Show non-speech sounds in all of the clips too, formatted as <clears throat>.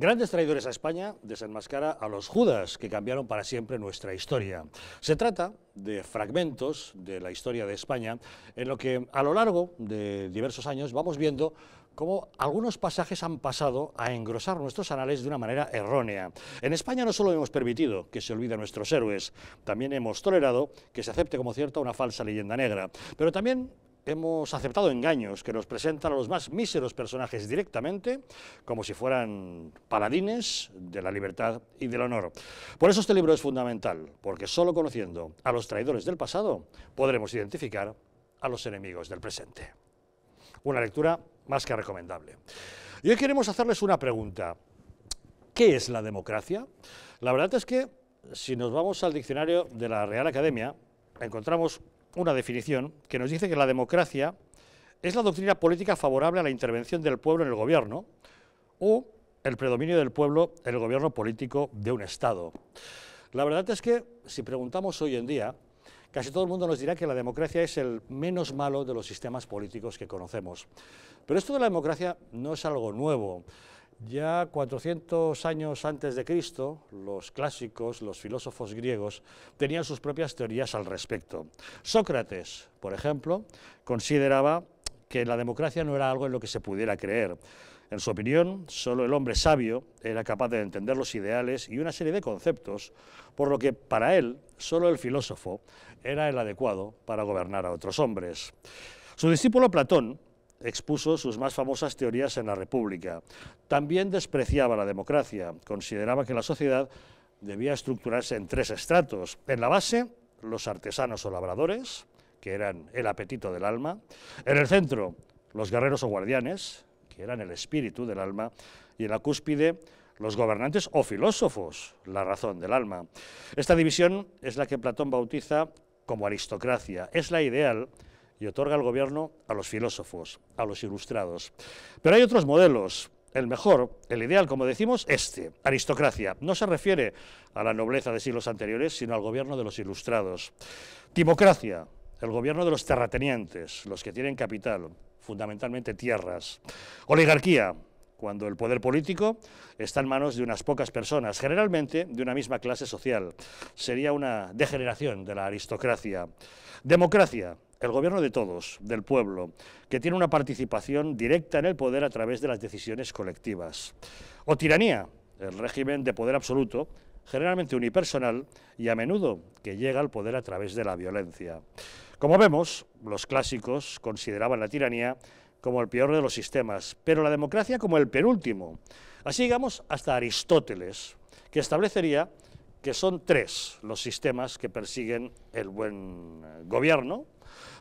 Grandes traidores a España desenmascara a los Judas que cambiaron para siempre nuestra historia. Se trata de fragmentos de la historia de España en lo que a lo largo de diversos años vamos viendo cómo algunos pasajes han pasado a engrosar nuestros anales de una manera errónea. En España no solo hemos permitido que se olviden nuestros héroes, también hemos tolerado que se acepte como cierta una falsa leyenda negra, pero también hemos aceptado engaños que nos presentan a los más míseros personajes directamente, como si fueran paladines de la libertad y del honor. Por eso este libro es fundamental, porque solo conociendo a los traidores del pasado podremos identificar a los enemigos del presente. Una lectura más que recomendable. Y hoy queremos hacerles una pregunta. ¿Qué es la democracia? La verdad es que si nos vamos al diccionario de la Real Academia, encontramos una definición que nos dice que la democracia es la doctrina política favorable a la intervención del pueblo en el gobierno o el predominio del pueblo en el gobierno político de un Estado. La verdad es que si preguntamos hoy en día, casi todo el mundo nos dirá que la democracia es el menos malo de los sistemas políticos que conocemos. Pero esto de la democracia no es algo nuevo. Ya 400 años antes de Cristo, los clásicos, los filósofos griegos, tenían sus propias teorías al respecto. Sócrates, por ejemplo, consideraba que la democracia no era algo en lo que se pudiera creer. En su opinión, solo el hombre sabio era capaz de entender los ideales y una serie de conceptos, por lo que para él solo el filósofo era el adecuado para gobernar a otros hombres. Su discípulo Platón expuso sus más famosas teorías en la República. También despreciaba la democracia, consideraba que la sociedad debía estructurarse en tres estratos. En la base, los artesanos o labradores, que eran el apetito del alma. En el centro, los guerreros o guardianes, que eran el espíritu del alma. Y en la cúspide, los gobernantes o filósofos, la razón del alma. Esta división es la que Platón bautiza como aristocracia. Es la ideal y otorga el gobierno a los filósofos, a los ilustrados. Pero hay otros modelos, el mejor, el ideal, como decimos, este, aristocracia. No se refiere a la nobleza de siglos anteriores, sino al gobierno de los ilustrados. Timocracia, el gobierno de los terratenientes, los que tienen capital, fundamentalmente tierras. Oligarquía, cuando el poder político está en manos de unas pocas personas, generalmente de una misma clase social. Sería una degeneración de la aristocracia. Democracia, el gobierno de todos, del pueblo, que tiene una participación directa en el poder a través de las decisiones colectivas. O tiranía, el régimen de poder absoluto, generalmente unipersonal y a menudo que llega al poder a través de la violencia. Como vemos, los clásicos consideraban la tiranía como el peor de los sistemas, pero la democracia como el penúltimo. Así llegamos hasta Aristóteles, que establecería que son tres los sistemas que persiguen el buen gobierno,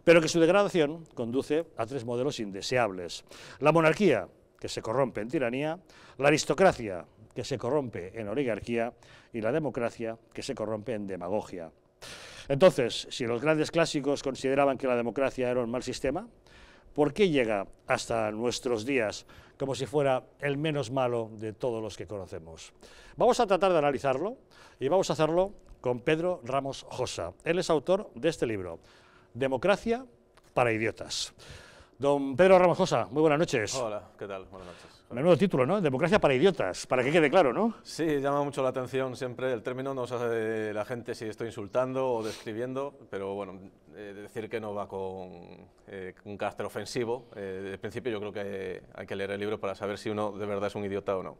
pero que su degradación conduce a tres modelos indeseables. La monarquía, que se corrompe en tiranía, la aristocracia, que se corrompe en oligarquía, y la democracia, que se corrompe en demagogia. Entonces, si los grandes clásicos consideraban que la democracia era un mal sistema, ¿por qué llega hasta nuestros días como si fuera el menos malo de todos los que conocemos? Vamos a tratar de analizarlo y vamos a hacerlo con Pedro Ramos Josa. Él es autor de este libro, Democracia para idiotas. Don Pedro Ramajosa, muy buenas noches. Hola, ¿qué tal? Buenas noches nuevo título, ¿no? Democracia para idiotas, para que quede claro, ¿no? Sí, llama mucho la atención siempre el término, no sabe la gente si estoy insultando o describiendo, pero bueno, eh, decir que no va con eh, un carácter ofensivo, eh, de principio yo creo que hay que leer el libro para saber si uno de verdad es un idiota o no.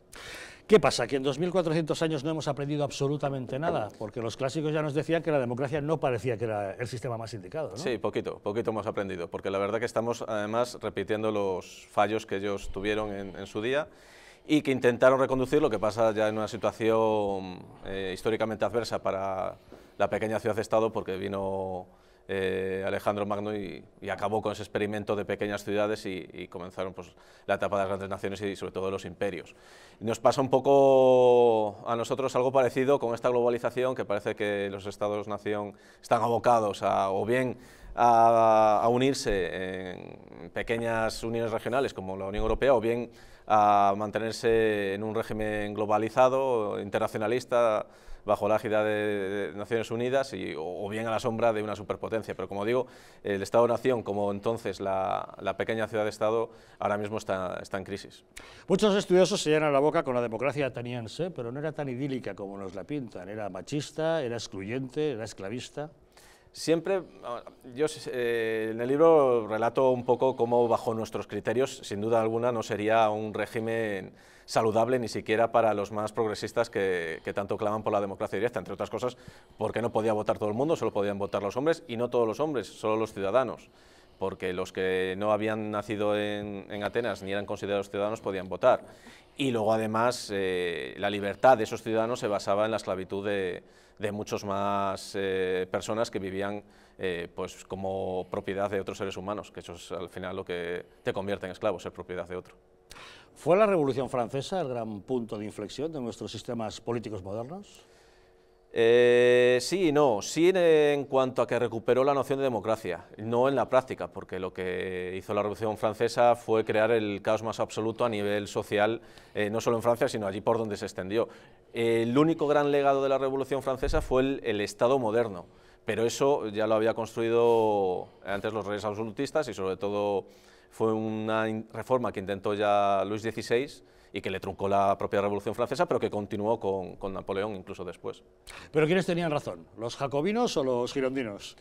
¿Qué pasa? Que en 2.400 años no hemos aprendido absolutamente nada, porque los clásicos ya nos decían que la democracia no parecía que era el sistema más indicado, ¿no? Sí, poquito, poquito hemos aprendido, porque la verdad que estamos además repitiendo los fallos que ellos tuvieron en su día y que intentaron reconducir, lo que pasa ya en una situación eh, históricamente adversa para la pequeña ciudad-estado, porque vino eh, Alejandro Magno y, acabó con ese experimento de pequeñas ciudades y, comenzaron pues, la etapa de las grandes naciones y sobre todo de los imperios. Nos pasa un poco a nosotros algo parecido con esta globalización, que parece que los estados-nación están abocados a, o bien a, a unirse en pequeñas uniones regionales como la Unión Europea, o bien a mantenerse en un régimen globalizado, internacionalista, bajo la ágida de, Naciones Unidas o, bien a la sombra de una superpotencia. Pero como digo, el Estado-Nación, como entonces la, pequeña ciudad-Estado, ahora mismo está, está en crisis. Muchos estudiosos se llenan la boca con la democracia ateniense, pero no era tan idílica como nos la pintan. Era machista, era excluyente, era esclavista. Siempre, ah, yo eh, en el libro relato un poco cómo bajo nuestros criterios, sin duda alguna, no sería un régimen saludable ni siquiera para los más progresistas que, tanto claman por la democracia directa, entre otras cosas porque no podía votar todo el mundo, solo podían votar los hombres y no todos los hombres, solo los ciudadanos, porque los que no habían nacido en, Atenas ni eran considerados ciudadanos podían votar. Y luego además eh, la libertad de esos ciudadanos se basaba en la esclavitud de de muchas más eh, personas que vivían eh, pues como propiedad de otros seres humanos, que eso es al final lo que te convierte en esclavo, ser propiedad de otro. ¿Fue la Revolución Francesa el gran punto de inflexión de nuestros sistemas políticos modernos? Eh, sí y no. Sí en, cuanto a que recuperó la noción de democracia, no en la práctica, porque lo que hizo la Revolución Francesa fue crear el caos más absoluto a nivel social, no solo en Francia, sino allí por donde se extendió el único gran legado de la Revolución Francesa fue el, Estado moderno, pero eso ya lo había construido antes los reyes absolutistas y sobre todo fue una reforma que intentó ya Luis XVI y que le truncó la propia Revolución Francesa, pero que continuó con, con Napoleón incluso después. ¿Pero quiénes tenían razón? ¿Los jacobinos o los girondinos?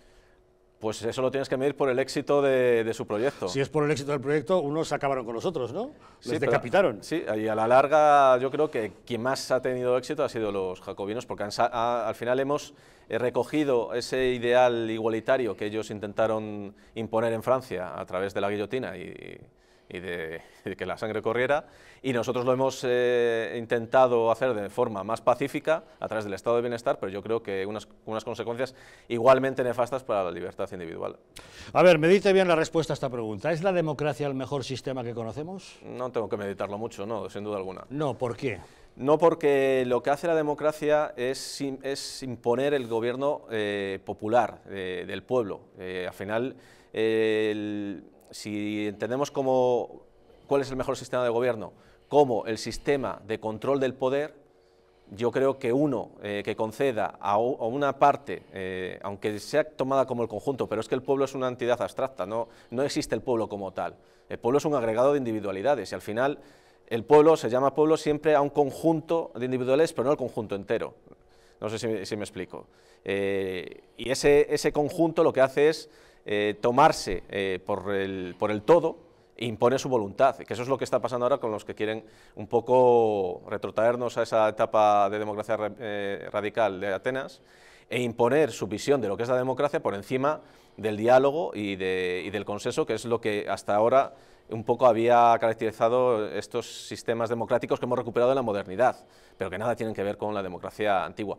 Pues eso lo tienes que medir por el éxito de, su proyecto. Si es por el éxito del proyecto, unos acabaron con los otros, ¿no? Les decapitaron. sí, y a la larga yo creo que quien más ha tenido éxito ha sido los jacobinos, porque al final hemos eh, recogido ese ideal igualitario que ellos intentaron imponer en Francia a través de la guillotina y, y de, que la sangre corriera, y nosotros lo hemos eh, intentado hacer de forma más pacífica a través del estado de bienestar, pero yo creo que unas, consecuencias igualmente nefastas para la libertad individual. A ver, medite bien la respuesta a esta pregunta. ¿Es la democracia el mejor sistema que conocemos? No tengo que meditarlo mucho, no, sin duda alguna. No, ¿por qué? No porque lo que hace la democracia es, es imponer el gobierno eh, popular eh, del pueblo. al final, el si entendemos cuál es el mejor sistema de gobierno como el sistema de control del poder, yo creo que uno eh, que conceda a, una parte, eh, aunque sea tomada como el conjunto, pero es que el pueblo es una entidad abstracta, no, existe el pueblo como tal. El pueblo es un agregado de individualidades y al final el pueblo se llama pueblo siempre a un conjunto de individuales, pero no al conjunto entero. No sé si, me explico. Eh, y ese conjunto lo que hace es eh, tomarse eh, por, el, por el todo, e impone su voluntad, que eso es lo que está pasando ahora con los que quieren un poco retrotraernos a esa etapa de democracia eh, radical de Atenas e imponer su visión de lo que es la democracia por encima del diálogo y, y del consenso, que es lo que hasta ahora un poco había caracterizado estos sistemas democráticos que hemos recuperado en la modernidad, pero que nada tienen que ver con la democracia antigua.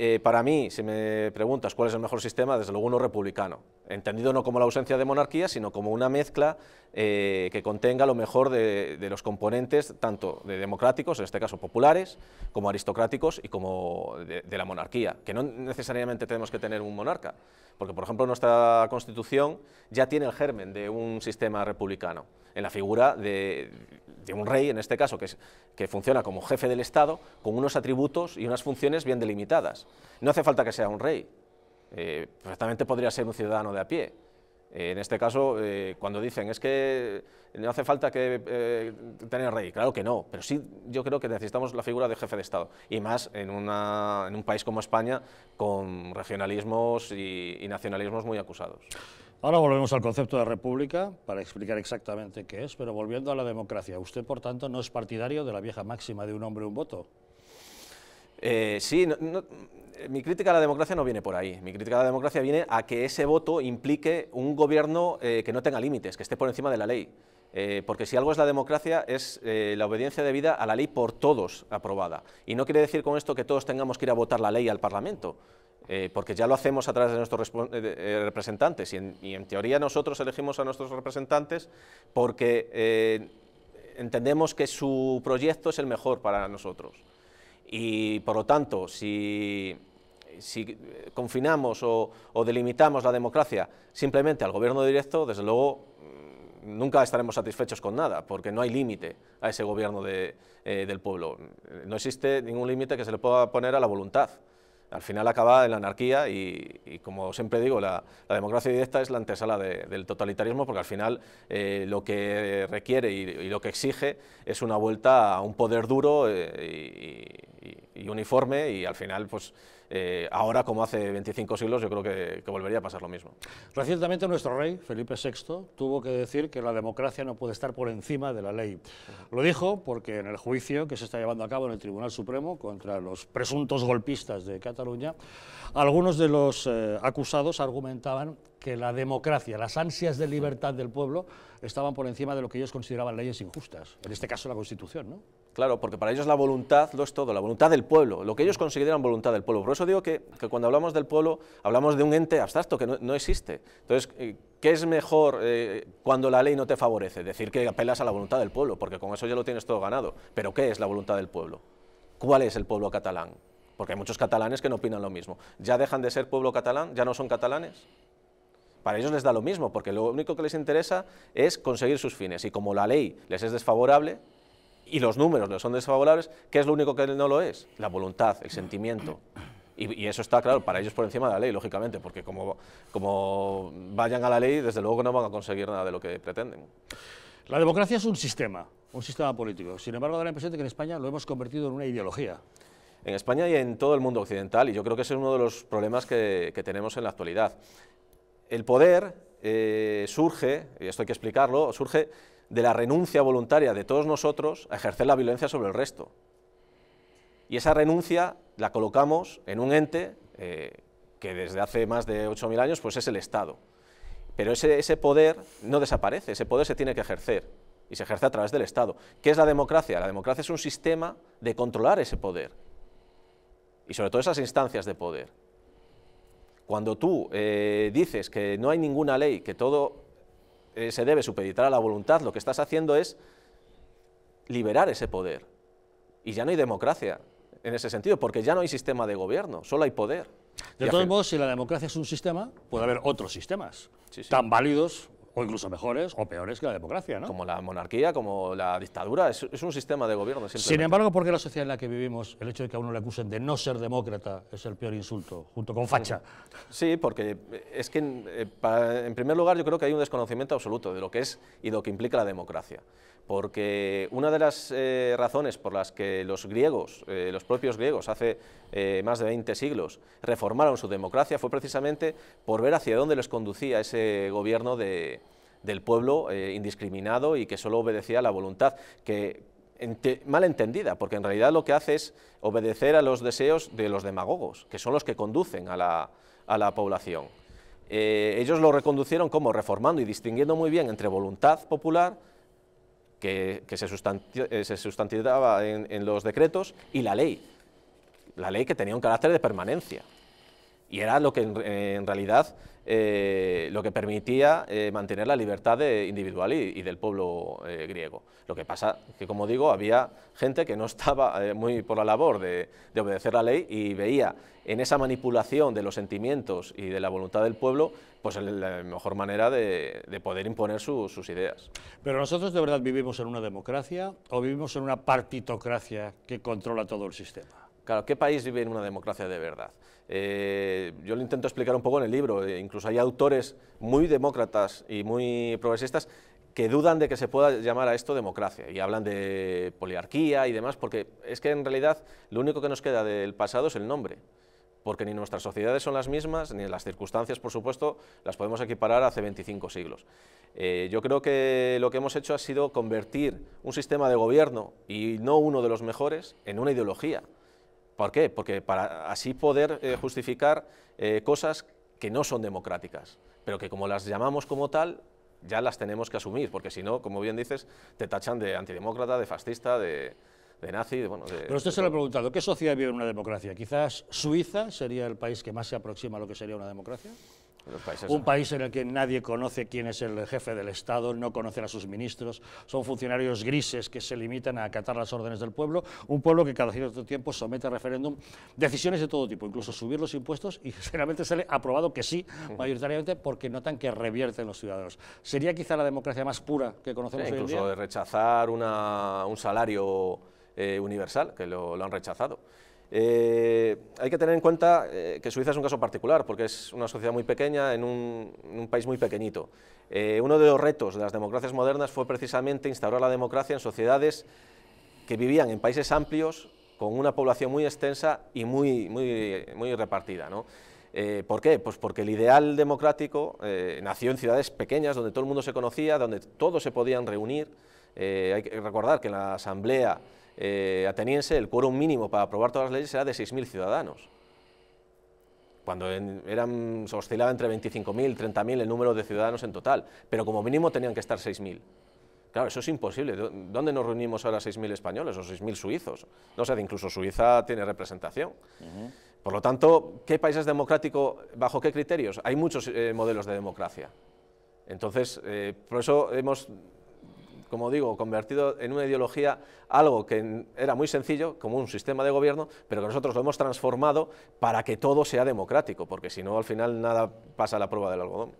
Eh, para mí, si me preguntas cuál es el mejor sistema, desde luego uno republicano, entendido no como la ausencia de monarquía, sino como una mezcla eh, que contenga lo mejor de, los componentes, tanto de democráticos, en este caso populares, como aristocráticos y como de, de, la monarquía, que no necesariamente tenemos que tener un monarca, porque por ejemplo nuestra constitución ya tiene el germen de un sistema republicano, en la figura de un rey, en este caso, que, que funciona como jefe del Estado, con unos atributos y unas funciones bien delimitadas. No hace falta que sea un rey, eh, perfectamente podría ser un ciudadano de a pie. Eh, en este caso, eh, cuando dicen, es que no hace falta que tener rey, claro que no, pero sí yo creo que necesitamos la figura de jefe de Estado, y más en, un país como España, con regionalismos y nacionalismos muy acusados. Ahora volvemos al concepto de república para explicar exactamente qué es, pero volviendo a la democracia, usted por tanto no es partidario de la vieja máxima de un hombre un voto. Eh, sí, mi crítica a la democracia no viene por ahí. Mi crítica a la democracia viene a que ese voto implique un gobierno eh, que no tenga límites, que esté por encima de la ley. Eh, porque si algo es la democracia es la obediencia debida a la ley por todos aprobada. Y no quiere decir con esto que todos tengamos que ir a votar la ley al Parlamento. Eh, porque ya lo hacemos a través de nuestros eh, eh, representantes y en, teoría nosotros elegimos a nuestros representantes porque entendemos que su proyecto es el mejor para nosotros. Y por lo tanto, si, confinamos o, delimitamos la democracia simplemente al gobierno directo, desde luego mm, nunca estaremos satisfechos con nada, porque no hay límite a ese gobierno del pueblo. No existe ningún límite que se le pueda poner a la voluntad al final acaba en la anarquía y, como siempre digo, la, democracia directa es la antesala del totalitarismo porque al final eh, lo que requiere y, lo que exige es una vuelta a un poder duro eh, y, y, uniforme y al final pues eh, ahora como hace 25 siglos, yo creo que, volvería a pasar lo mismo. Recientemente nuestro rey, Felipe VI, tuvo que decir que la democracia no puede estar por encima de la ley. Lo dijo porque en el juicio que se está llevando a cabo en el Tribunal Supremo contra los presuntos golpistas de Cataluña, algunos de los eh, acusados argumentaban que la democracia, las ansias de libertad del pueblo estaban por encima de lo que ellos consideraban leyes injustas, en este caso la Constitución, ¿no? Claro, porque para ellos la voluntad lo es todo, la voluntad del pueblo, lo que ellos consideran voluntad del pueblo. Por eso digo que, cuando hablamos del pueblo hablamos de un ente abstracto que no, existe. Entonces, eh, ¿Qué es mejor eh, cuando la ley no te favorece? Decir que apelas a la voluntad del pueblo, porque con eso ya lo tienes todo ganado. Pero ¿qué es la voluntad del pueblo? ¿Cuál es el pueblo catalán? Porque hay muchos catalanes que no opinan lo mismo. ¿Ya dejan de ser pueblo catalán? ¿Ya no son catalanes? Para ellos les da lo mismo, porque lo único que les interesa es conseguir sus fines. Y como la ley les es desfavorable y los números les son desfavorables, ¿qué es lo único que no lo es? La voluntad, el sentimiento. Y, eso está, claro, para ellos por encima de la ley, lógicamente, porque como, como vayan a la ley, desde luego no van a conseguir nada de lo que pretenden. La democracia es un sistema, un sistema político. Sin embargo, da la impresión de que en España lo hemos convertido en una ideología. En España y en todo el mundo occidental, y yo creo que ese es uno de los problemas que tenemos en la actualidad el poder eh, surge, y esto hay que explicarlo, surge de la renuncia voluntaria de todos nosotros a ejercer la violencia sobre el resto. Y esa renuncia la colocamos en un ente eh, que desde hace más de 8.000 años pues es el Estado. Pero ese, ese poder no desaparece, ese poder se tiene que ejercer y se ejerce a través del Estado. ¿Qué es la democracia? La democracia es un sistema de controlar ese poder y sobre todo esas instancias de poder. Cuando tú eh, dices que no hay ninguna ley, que todo eh, se debe supeditar a la voluntad, lo que estás haciendo es liberar ese poder. Y ya no hay democracia en ese sentido, porque ya no hay sistema de gobierno, solo hay poder. De todos modos, si la democracia es un sistema, puede haber otros sistemas tan válidos o incluso mejores o peores que la democracia, ¿no? Como la monarquía, como la dictadura, es, un sistema de gobierno. Sin embargo, porque la sociedad en la que vivimos, el hecho de que a uno le acusen de no ser demócrata es el peor insulto, junto con facha. Sí, porque eh, es que, en, eh, en primer lugar, yo creo que hay un desconocimiento absoluto de lo que es y lo que implica la democracia porque una de las eh, razones por las que los griegos, eh, los propios griegos, hace eh, más de 20 siglos, reformaron su democracia fue precisamente por ver hacia dónde les conducía ese gobierno del pueblo indiscriminado y que solo obedecía a la voluntad, que mal entendida, porque en realidad lo que hace es obedecer a los deseos de los demagogos, que son los que conducen a la, a la población. ellos lo reconducieron como reformando y distinguiendo muy bien entre voluntad popular que, se, sustanti eh, en los decretos y la ley, la ley que tenía un carácter de permanencia. Y era lo que en, realidad eh, lo que permitía eh, mantener la libertad individual y, del pueblo eh, griego. Lo que pasa que, como digo, había gente que no estaba muy por la labor de, obedecer la ley y veía en esa manipulación de los sentimientos y de la voluntad del pueblo, pues la mejor manera de, poder imponer sus ideas. Pero nosotros de verdad vivimos en una democracia o vivimos en una partitocracia que controla todo el sistema. Claro, ¿qué país vive en una democracia de verdad? Eh, yo lo intento explicar un poco en el libro, eh, incluso hay autores muy demócratas y muy progresistas que dudan de que se pueda llamar a esto democracia y hablan de poliarquía y demás, porque es que en realidad lo único que nos queda del pasado es el nombre porque ni nuestras sociedades son las mismas, ni las circunstancias, por supuesto, las podemos equiparar hace 25 siglos. Eh, yo creo que lo que hemos hecho ha sido convertir un sistema de gobierno, y no uno de los mejores, en una ideología. ¿Por qué? Porque para así poder eh, justificar eh, cosas que no son democráticas, pero que como las llamamos como tal, ya las tenemos que asumir, porque si no, como bien dices, te tachan de antidemócrata, de fascista, de, nazi. De, bueno, Pero usted se lo ha preguntado, ¿qué sociedad vive una democracia? Quizás Suiza sería el país que más se aproxima a lo que sería una democracia. Un país en el que nadie conoce quién es el jefe del Estado, no conocen a sus ministros, son funcionarios grises que se limitan a acatar las órdenes del pueblo, un pueblo que cada cierto tiempo somete a referéndum decisiones de todo tipo, incluso subir los impuestos y <laughs> generalmente sale aprobado que sí, mayoritariamente, porque notan que revierten los ciudadanos. ¿Sería quizá la democracia más pura que conocemos hoy en día? Incluso rechazar un salario eh, universal, que lo han rechazado. Eh, hay que tener en cuenta eh, que Suiza es un caso particular, porque es una sociedad muy pequeña en un, país muy pequeñito. Eh, uno de los retos de las democracias modernas fue precisamente instaurar la democracia en sociedades que vivían en países amplios, con una población muy extensa y muy, muy, muy repartida. ¿Por qué? Pues porque el ideal democrático nació en ciudades pequeñas donde todo el mundo se conocía, donde todos se podían reunir. hay que recordar que en la Asamblea eh, ateniense, el quórum mínimo para aprobar todas las leyes era de 6.000 ciudadanos. Cuando eran, oscilaba entre 25.000 y 30.000 el número de ciudadanos en total, pero como mínimo tenían que estar 6.000. Claro, eso es imposible. ¿Dónde nos reunimos ahora 6.000 españoles o 6.000 suizos? No sé, incluso Suiza tiene representación. Por lo tanto, ¿qué país es democrático? ¿Bajo qué criterios? Hay muchos eh, modelos de democracia. Entonces, eh, por eso hemos como digo, convertido en una ideología algo que era muy sencillo, como un sistema de gobierno, pero que nosotros lo hemos transformado para que todo sea democrático, porque si no, al final nada pasa a la prueba del algodón.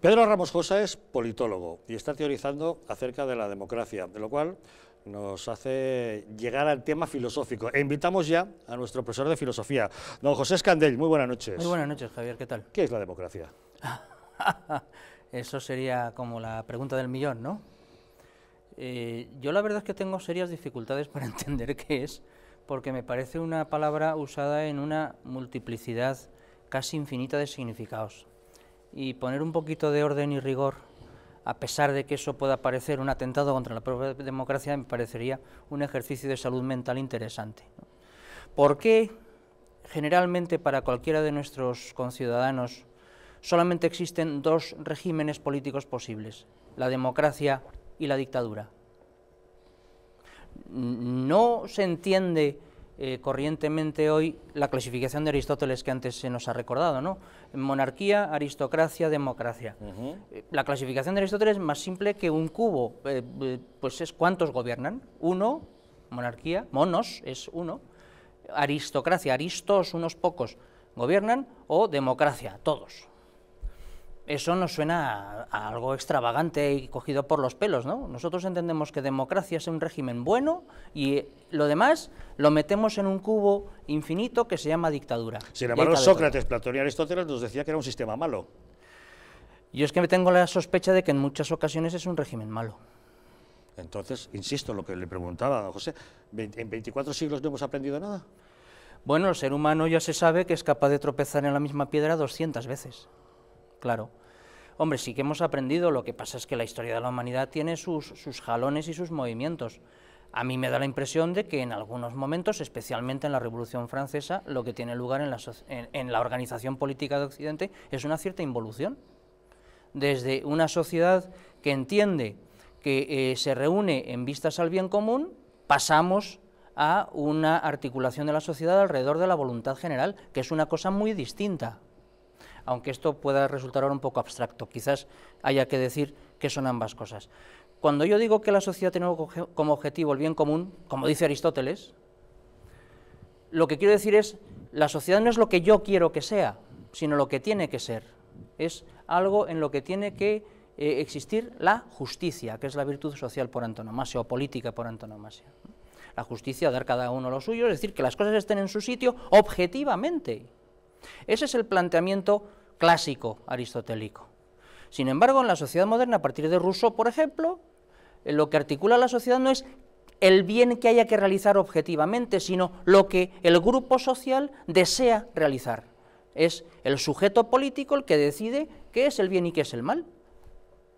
Pedro Ramos es politólogo y está teorizando acerca de la democracia, de lo cual nos hace llegar al tema filosófico. E invitamos ya a nuestro profesor de filosofía, don José Escandel. Muy buenas noches. Muy buenas noches, Javier. ¿Qué tal? ¿Qué es la democracia? <laughs> Eso sería como la pregunta del millón, ¿no? Eh, yo la verdad es que tengo serias dificultades para <laughs> entender qué es, porque me parece una palabra usada en una multiplicidad casi infinita de significados. Y poner un poquito de orden y rigor, a pesar de que eso pueda parecer un atentado contra la propia democracia, me parecería un ejercicio de salud mental interesante. ¿Por qué generalmente para cualquiera de nuestros conciudadanos solamente existen dos regímenes políticos posibles? La democracia y la dictadura. No se entiende eh, corrientemente hoy la clasificación de Aristóteles que antes se nos ha recordado, ¿no? Monarquía, aristocracia, democracia. Eh, la clasificación de Aristóteles es más simple que un cubo, eh, pues es cuántos gobiernan. Uno, monarquía, monos es uno, aristocracia, aristos, unos pocos gobiernan, o democracia, todos eso nos suena a, algo extravagante y cogido por los pelos, ¿no? Nosotros entendemos que democracia es un régimen bueno y lo demás lo metemos en un cubo infinito que se llama dictadura. Sin embargo, Sócrates, Platón y Aristóteles nos decía que era un sistema malo. Yo es que me tengo la sospecha de que en muchas ocasiones es un régimen malo. Entonces, insisto, lo que le preguntaba a José, ¿en 24 siglos no hemos aprendido nada? Bueno, el ser humano ya se sabe que es capaz de tropezar en la misma piedra 200 veces claro. Hombre, sí que hemos aprendido, lo que pasa es que la historia de la humanidad tiene sus, sus jalones y sus movimientos. A mí me da la impresión de que en algunos momentos, especialmente en la Revolución Francesa, lo que tiene lugar en la, organización política de Occidente es una cierta involución. Desde una sociedad que entiende que eh, se reúne en vistas al bien común, pasamos a una articulación de la sociedad alrededor de la voluntad general, que es una cosa muy distinta aunque esto pueda resultar ahora un poco abstracto, quizás haya que decir que son ambas cosas. Cuando yo digo que la sociedad tiene como objetivo el bien común, como dice Aristóteles, lo que quiero decir es, la sociedad no es lo que yo quiero que sea, sino lo que tiene que ser. Es algo en lo que tiene que eh, existir la justicia, que es la virtud social por antonomasia o política por antonomasia. La justicia, dar cada uno lo suyo, es decir, que las cosas estén en su sitio objetivamente, ese es el planteamiento clásico aristotélico. Sin embargo, en la sociedad moderna, a partir de Rousseau, por ejemplo, eh, lo que articula la sociedad no es el bien que haya que realizar objetivamente, sino lo que el grupo social desea realizar. Es el sujeto político el que decide qué es el bien y qué es el mal.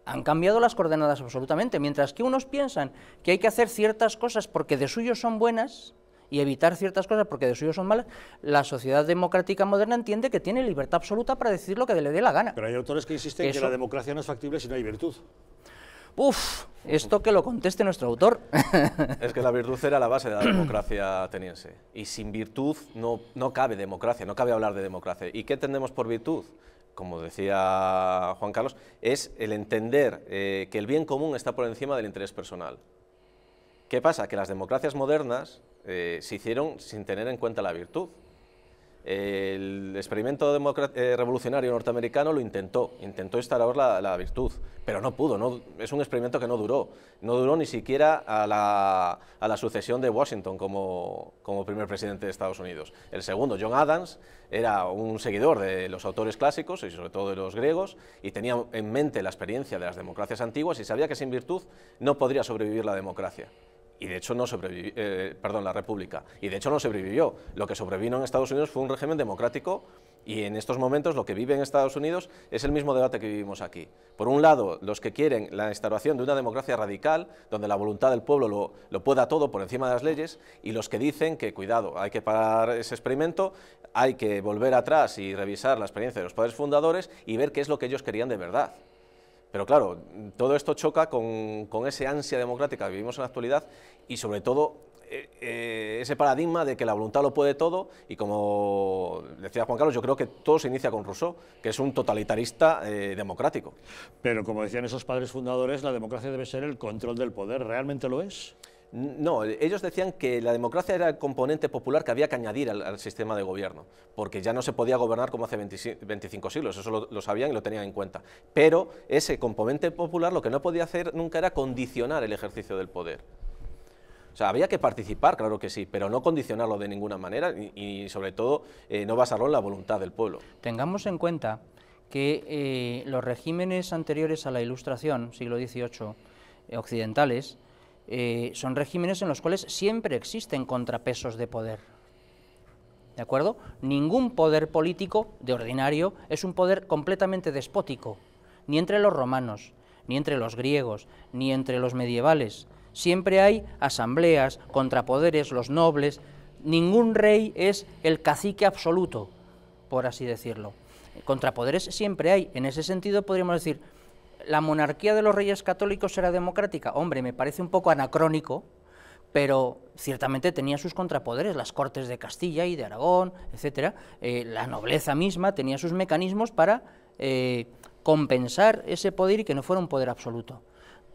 Han cambiado las coordenadas absolutamente. Mientras que unos piensan que hay que hacer ciertas cosas porque de suyo son buenas, y evitar ciertas cosas porque de suyo son malas, la sociedad democrática moderna entiende que tiene libertad absoluta para decir lo que le dé la gana. Pero hay autores que insisten que, la democracia no es factible si no hay virtud. Uf, esto que lo conteste nuestro autor. <laughs> Es que la virtud era la base de la democracia ateniense. Y sin virtud no, no cabe democracia, no cabe hablar de democracia. ¿Y qué entendemos por virtud? Como decía Juan Carlos, es el entender eh, que el bien común está por encima del interés personal. ¿Qué pasa? Que las democracias modernas eh, se hicieron sin tener en cuenta la virtud. El experimento eh, revolucionario norteamericano lo intentó, intentó instalar la, la virtud, pero no pudo, es un experimento que no duró, no duró ni siquiera a la, sucesión de Washington como, primer presidente de Estados Unidos. El segundo, John Adams, era un seguidor de los autores clásicos y sobre todo de los griegos y tenía en mente la experiencia de las democracias antiguas y sabía que sin virtud no podría sobrevivir la democracia y de hecho no sobrevivió, eh, perdón, la República, y de hecho no sobrevivió. Lo que sobrevino en Estados Unidos fue un régimen democrático y en estos momentos lo que vive en Estados Unidos es el mismo debate que vivimos aquí. Por un lado, los que quieren la instauración de una democracia radical, donde la voluntad del pueblo lo, lo pueda todo por encima de las leyes, y los que dicen que, cuidado, hay que parar ese experimento, hay que volver atrás y revisar la experiencia de los padres fundadores y ver qué es lo que ellos querían de verdad. Pero claro, todo esto choca con, con esa ansia democrática que vivimos en la actualidad y sobre todo eh, eh, ese paradigma de que la voluntad lo puede todo y como decía Juan Carlos, yo creo que todo se inicia con Rousseau, que es un totalitarista eh, democrático. Pero como decían esos padres fundadores, la democracia debe ser el control del poder, ¿realmente lo es? No, ellos decían que la democracia era el componente popular que había que añadir al, sistema de gobierno, porque ya no se podía gobernar como hace 25 siglos, eso lo, sabían y lo tenían en cuenta. Pero ese componente popular lo que no podía hacer nunca era condicionar el ejercicio del poder. O sea, había que participar, claro que sí, pero no condicionarlo de ninguna manera y, sobre todo, eh, no basarlo en la voluntad del pueblo. Tengamos en cuenta que eh, los regímenes anteriores a la Ilustración, siglo XVIII, eh, occidentales, eh, son regímenes en los cuales siempre existen contrapesos de poder. ¿De acuerdo? Ningún poder político de ordinario es un poder completamente despótico, ni entre los romanos, ni entre los griegos, ni entre los medievales. Siempre hay asambleas, contrapoderes, los nobles. Ningún rey es el cacique absoluto, por así decirlo. Contrapoderes siempre hay. En ese sentido podríamos decir, la monarquía de los reyes católicos era democrática. Hombre, me parece un poco anacrónico, pero ciertamente tenía sus contrapoderes, las cortes de Castilla y de Aragón, etc. Eh, la nobleza misma tenía sus mecanismos para eh, compensar ese poder y que no fuera un poder absoluto.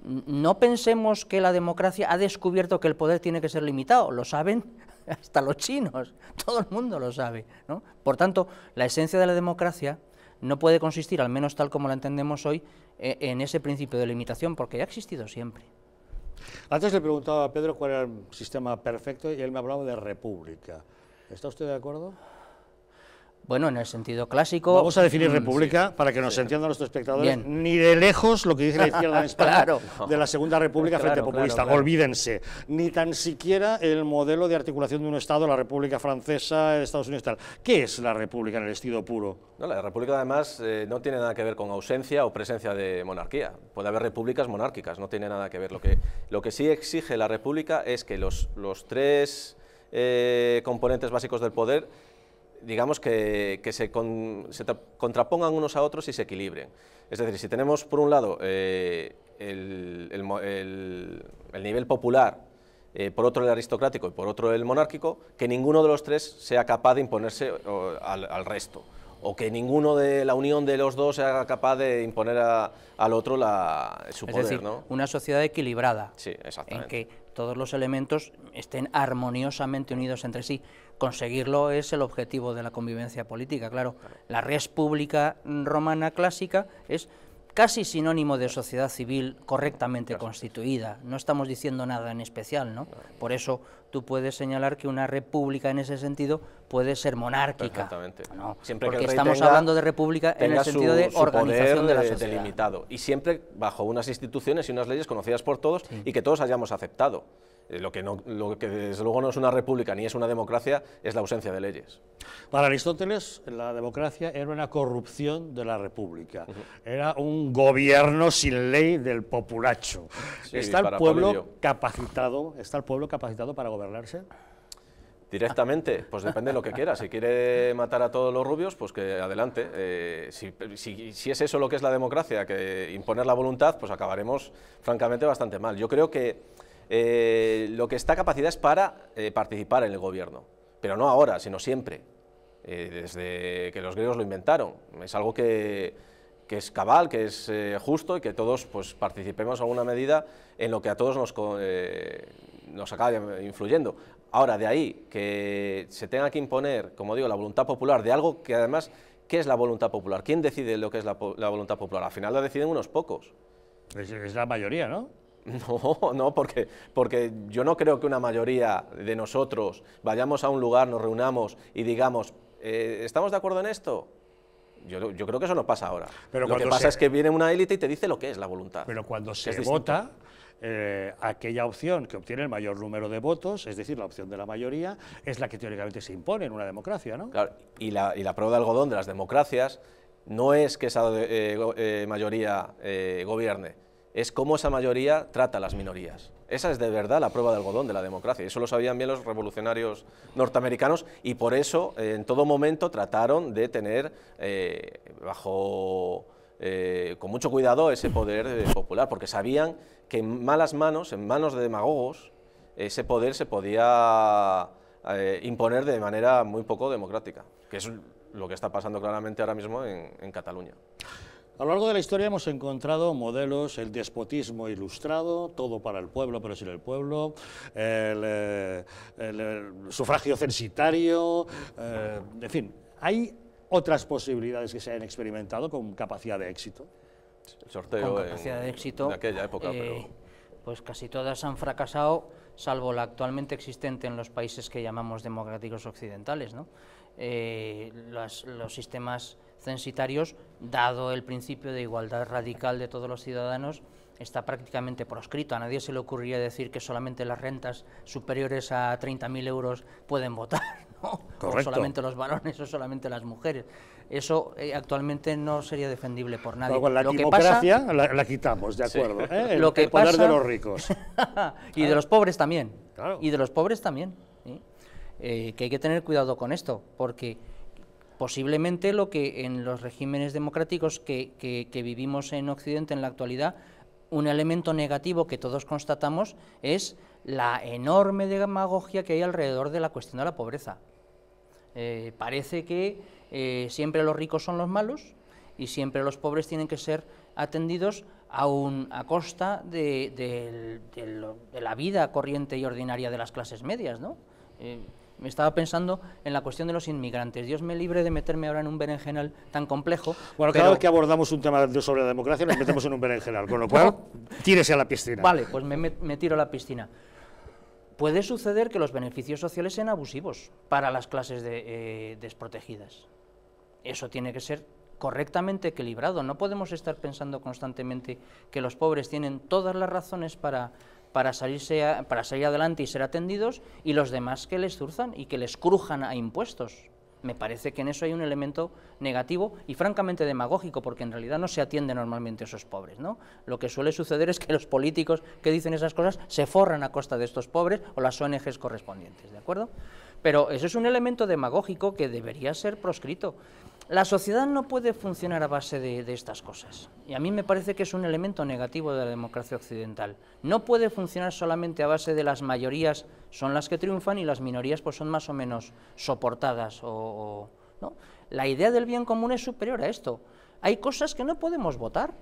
No pensemos que la democracia ha descubierto que el poder tiene que ser limitado, lo saben <laughs> hasta los chinos, todo el mundo lo sabe. ¿no? Por tanto, la esencia de la democracia no puede consistir, al menos tal como la entendemos hoy, e, en ese principio de limitación, porque ha existido siempre. Antes le preguntaba a Pedro cuál era el sistema perfecto y él me hablaba de república. ¿Está usted de acuerdo? Bueno, en el sentido clásico. Vamos a definir mm, república para que nos entiendan nuestros espectadores. Ni de lejos lo que dice la izquierda en <laughs> España de la Segunda República Frente Populista. Olvídense. Ni tan siquiera el modelo de articulación de un Estado, la República Francesa, Estados Unidos, y tal. ¿Qué es la república en el estilo puro? la república además eh, no tiene nada que ver con ausencia o presencia de monarquía. Puede haber repúblicas monárquicas, no tiene nada que ver. Lo que, lo que sí exige la república es que los, los tres eh, componentes básicos del poder digamos, que, se, contrapongan unos a otros y se equilibren. Es decir, si tenemos, por un lado, eh, el, nivel popular, eh, por otro el aristocrático y por otro el monárquico, que ninguno de los tres sea capaz de imponerse al, resto, o que ninguno de la unión de los dos sea capaz de imponer a, al otro la, su es poder. Decir, una sociedad equilibrada, sí, en que todos los elementos estén armoniosamente unidos entre sí conseguirlo es el objetivo de la convivencia política, claro. La república romana clásica es casi sinónimo de sociedad civil correctamente constituida. No estamos diciendo nada en especial, ¿no? Por eso tú puedes señalar que una república en ese sentido puede ser monárquica. Exactamente. siempre porque estamos hablando de república en el sentido de organización de la eh, sociedad. Delimitado, y siempre bajo unas instituciones y unas leyes conocidas por todos y que todos hayamos aceptado. Eh, lo que, no, desde luego no es una república ni es una democracia es la ausencia de leyes. Para Aristóteles, la democracia era una corrupción de la república, era un gobierno sin ley del populacho. ¿Está el pueblo capacitado? ¿Está el pueblo capacitado para gobernarse? Directamente, pues depende de lo que quiera. Si quiere matar a todos los rubios, pues que adelante. Eh, si, es eso lo que es la democracia, que imponer la voluntad, pues acabaremos francamente bastante mal. Yo creo que eh, lo que está capacidad es para eh, participar en el gobierno, pero no ahora, sino siempre, eh, desde que los griegos lo inventaron. Es algo que, es cabal, que es justo y que todos pues, participemos en alguna medida en lo que a todos nos, nos acaba influyendo. Ahora, de ahí que se tenga que imponer, como digo, la voluntad popular de algo que además, ¿qué es la voluntad popular? ¿Quién decide lo que es la, voluntad popular? Al final la deciden unos pocos. es, la mayoría, ¿no? <laughs> No, no, porque, yo no creo que una mayoría de nosotros vayamos a un lugar, nos reunamos y digamos, eh, ¿estamos de acuerdo en esto? Yo, yo, creo que eso no pasa ahora. Pero lo que pasa es que viene una élite y te dice lo que es la voluntad. Pero cuando se vota, eh, aquella opción que obtiene el mayor número de votos, es decir, la opción de la mayoría, es la que teóricamente se impone en una democracia, ¿no? Claro, y la, y la prueba de algodón de las democracias no es que esa eh, mayoría gobierne, es cómo esa mayoría trata a las minorías. Esa es de verdad la prueba de algodón de la democracia. Eso lo sabían bien los revolucionarios norteamericanos y por eso eh, en todo momento trataron de tener eh, bajo... Eh, con mucho cuidado ese poder popular, porque sabían que en malas manos, en manos de demagogos, ese poder se podía imponer de manera muy poco democrática, que es lo que está pasando claramente ahora mismo en Cataluña. A lo largo de la historia hemos encontrado modelos, el despotismo ilustrado, todo para el pueblo pero sin el pueblo, el, eh, sufragio censitario, eh, en fin, hay otras posibilidades que se han experimentado con capacidad de éxito. El sorteo de éxito, en aquella época, eh, pues casi todas han fracasado, salvo la actualmente existente en los países que llamamos democráticos occidentales, los sistemas censitarios, dado el principio de igualdad radical de todos los ciudadanos, está prácticamente proscrito. A nadie se le ocurría decir que solamente las rentas superiores a 30.000 euros pueden votar, <laughs> ¿no? Correcto. O solamente los varones o solamente las mujeres. Eso eh, actualmente no sería defendible por nadie. la democracia la, quitamos, de acuerdo. ¿eh? <laughs> lo que de los ricos. <laughs> y de los pobres también. Y de los pobres también. Eh, que hay que tener cuidado con esto, porque posiblemente lo que en los regímenes democráticos que, vivimos en Occidente en la actualidad, un elemento negativo que todos constatamos es la enorme demagogia que hay alrededor de la cuestión de la pobreza. Eh, parece que eh, siempre los ricos son los malos y siempre los pobres tienen que ser atendidos aún a costa de, la vida corriente y ordinaria de las clases medias, ¿no? Eh, me estaba pensando en la cuestión de los inmigrantes. Dios me libre de meterme ahora en un berenjenal tan complejo. cada vez que abordamos un tema sobre la democracia nos metemos en un berenjenal, con lo cual <laughs> tírese a la piscina. Vale, pues me, tiro a la piscina. Puede suceder que los beneficios sociales sean abusivos para las clases de, eh, desprotegidas. Eso tiene que ser correctamente equilibrado. No podemos estar pensando constantemente que los pobres tienen todas las razones para para, salirse para salir adelante y ser atendidos, y los demás que les zurzan y que les crujan a impuestos. Me parece que en eso hay un elemento negativo y francamente demagógico, porque en realidad no se atiende normalmente a esos pobres. ¿no? Lo que suele suceder es que los políticos que dicen esas cosas se forran a costa de estos pobres o las ONGs correspondientes. ¿de acuerdo? Pero eso es un elemento demagógico que debería ser proscrito. La sociedad no puede funcionar a base de, estas cosas. Y a mí me parece que es un elemento negativo de la democracia occidental. No puede funcionar solamente a base de las mayorías son las que triunfan y las minorías pues, son más o menos soportadas. ¿no? La idea del bien común es superior a esto. Hay cosas que no podemos votar.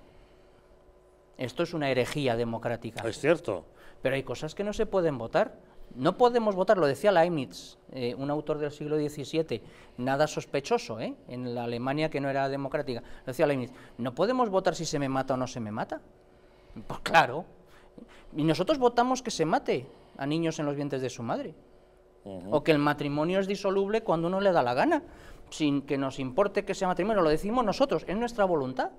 Esto es una herejía democrática. Es cierto. Pero hay cosas que no se pueden votar. No podemos votar, lo decía Leibniz, eh, un autor del siglo XVII, nada sospechoso, ¿eh? en la Alemania que no era democrática, lo decía Leibniz, no podemos votar si se me mata o no se me mata. Pues claro. Y nosotros votamos que se mate a niños en los vientres de su madre. O que el matrimonio es disoluble cuando uno le da la gana, sin que nos importe que sea matrimonio, lo decimos nosotros, es nuestra voluntad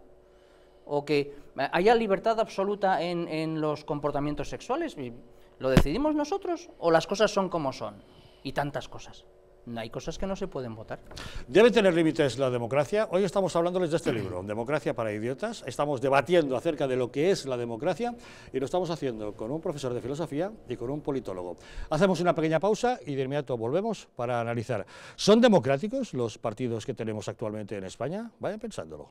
o que haya libertad absoluta en los comportamientos sexuales. ¿Lo decidimos nosotros o las cosas son como son? Y tantas cosas. Hay cosas que no se pueden votar. ¿Debe tener límites la democracia? Hoy estamos hablándoles de este libro, Democracia para Idiotas. Estamos debatiendo acerca de lo que es la democracia y lo estamos haciendo con un profesor de filosofía y con un politólogo. Hacemos una pequeña pausa y de inmediato volvemos para analizar. ¿Son democráticos los partidos que tenemos actualmente en España? Vayan pensándolo.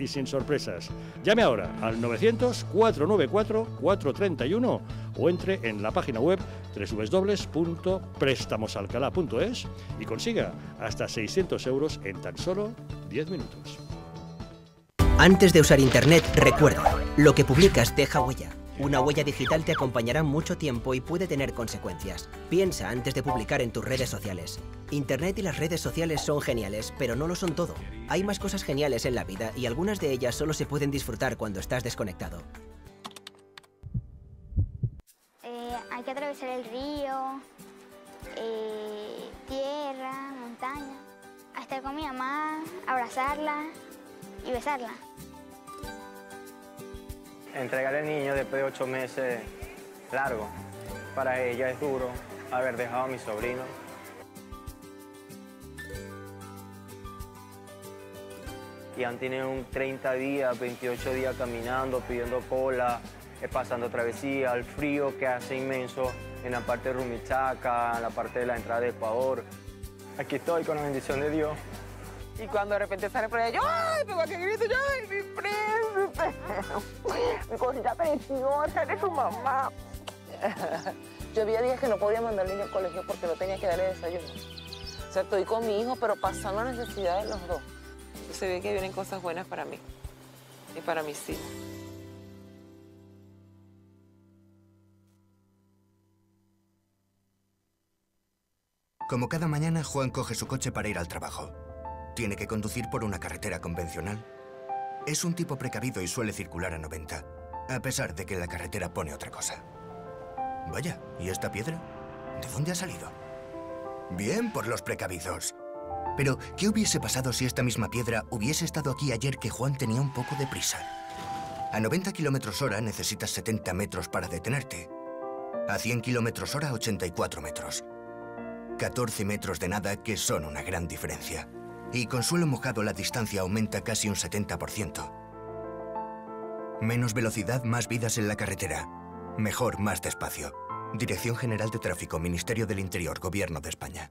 y sin sorpresas. Llame ahora al 900-494-431 o entre en la página web www.préstamosalcalá.es y consiga hasta 600 euros en tan solo 10 minutos. Antes de usar Internet, recuerda, lo que publicas deja huella. Una huella digital te acompañará mucho tiempo y puede tener consecuencias. Piensa antes de publicar en tus redes sociales. Internet y las redes sociales son geniales, pero no lo son todo. Hay más cosas geniales en la vida y algunas de ellas solo se pueden disfrutar cuando estás desconectado. Eh, hay que atravesar el río, eh, tierra, montaña, estar con mi mamá, abrazarla y besarla entregar el niño después de ocho meses largo. Para ella es duro haber dejado a mi sobrino. Y han tenido un 30 días, 28 días caminando, pidiendo cola, eh, pasando travesía, el frío que hace inmenso en la parte de Rumichaca, en la parte de la entrada de Ecuador. Aquí estoy con la bendición de Dios, y cuando de repente sale por ahí yo, ¡ay, mi yo, ¡ay, mi príncipe! Mi cosita preciosa, eres su mamá. <laughs> Yo había días que no podía mandar al niño al colegio porque no tenía que darle desayuno. O sea, estoy con mi hijo, pero pasando las necesidades de los dos. Se ve que vienen cosas buenas para mí y para mis hijos. Como cada mañana, Juan coge su coche para ir al trabajo tiene que conducir por una carretera convencional. Es un tipo precavido y suele circular a 90, a pesar de que la carretera pone otra cosa. Vaya, ¿y esta piedra? ¿De dónde ha salido? Bien por los precavidos. Pero, ¿qué hubiese pasado si esta misma piedra hubiese estado aquí ayer que Juan tenía un poco de prisa? A 90 kilómetros hora necesitas 70 metros para detenerte. A 100 km hora, 84 metros. 14 metros de nada que son una gran diferencia y con suelo mojado la distancia aumenta casi un 70%. Menos velocidad, más vidas en la carretera. Mejor, más despacio. Dirección General de Tráfico, Ministerio del Interior, Gobierno de España.